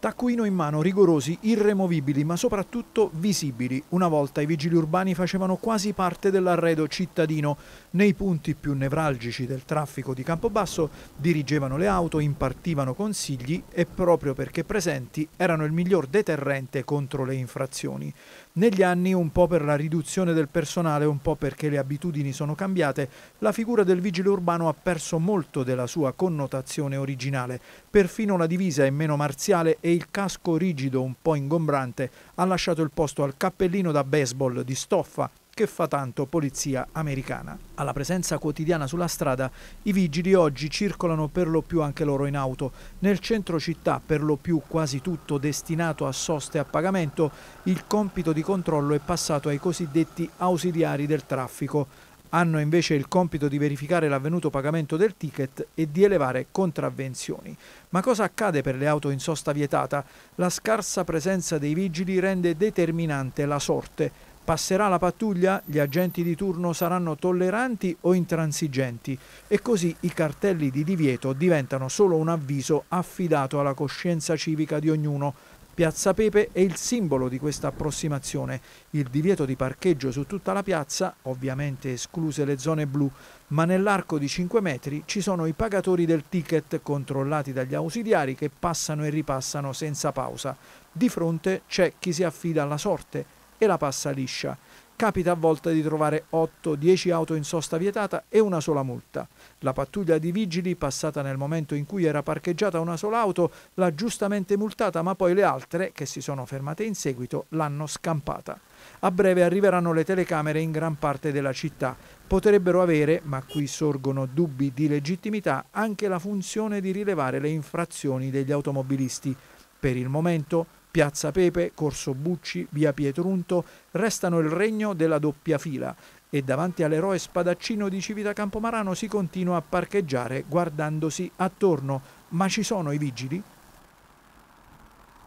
Taccuino in mano, rigorosi, irremovibili, ma soprattutto visibili. Una volta i vigili urbani facevano quasi parte dell'arredo cittadino. Nei punti più nevralgici del traffico di Campobasso dirigevano le auto, impartivano consigli e proprio perché presenti erano il miglior deterrente contro le infrazioni. Negli anni, un po' per la riduzione del personale, un po' perché le abitudini sono cambiate, la figura del vigile urbano ha perso molto della sua connotazione originale. Perfino la divisa è meno marziale e il casco rigido, un po' ingombrante, ha lasciato il posto al cappellino da baseball di stoffa che fa tanto polizia americana. Alla presenza quotidiana sulla strada, i vigili oggi circolano per lo più anche loro in auto. Nel centro città, per lo più quasi tutto destinato a soste a pagamento, il compito di controllo è passato ai cosiddetti ausiliari del traffico hanno invece il compito di verificare l'avvenuto pagamento del ticket e di elevare contravvenzioni. Ma cosa accade per le auto in sosta vietata? La scarsa presenza dei vigili rende determinante la sorte. Passerà la pattuglia? Gli agenti di turno saranno tolleranti o intransigenti? E così i cartelli di divieto diventano solo un avviso affidato alla coscienza civica di ognuno, Piazza Pepe è il simbolo di questa approssimazione. Il divieto di parcheggio su tutta la piazza, ovviamente escluse le zone blu, ma nell'arco di 5 metri ci sono i pagatori del ticket controllati dagli ausiliari che passano e ripassano senza pausa. Di fronte c'è chi si affida alla sorte e la passa liscia. Capita a volte di trovare 8-10 auto in sosta vietata e una sola multa. La pattuglia di vigili, passata nel momento in cui era parcheggiata una sola auto, l'ha giustamente multata, ma poi le altre, che si sono fermate in seguito, l'hanno scampata. A breve arriveranno le telecamere in gran parte della città. Potrebbero avere, ma qui sorgono dubbi di legittimità, anche la funzione di rilevare le infrazioni degli automobilisti. Per il momento Piazza Pepe, Corso Bucci, Via Pietrunto restano il regno della doppia fila e davanti all'eroe spadaccino di Civita Campomarano si continua a parcheggiare guardandosi attorno, ma ci sono i vigili?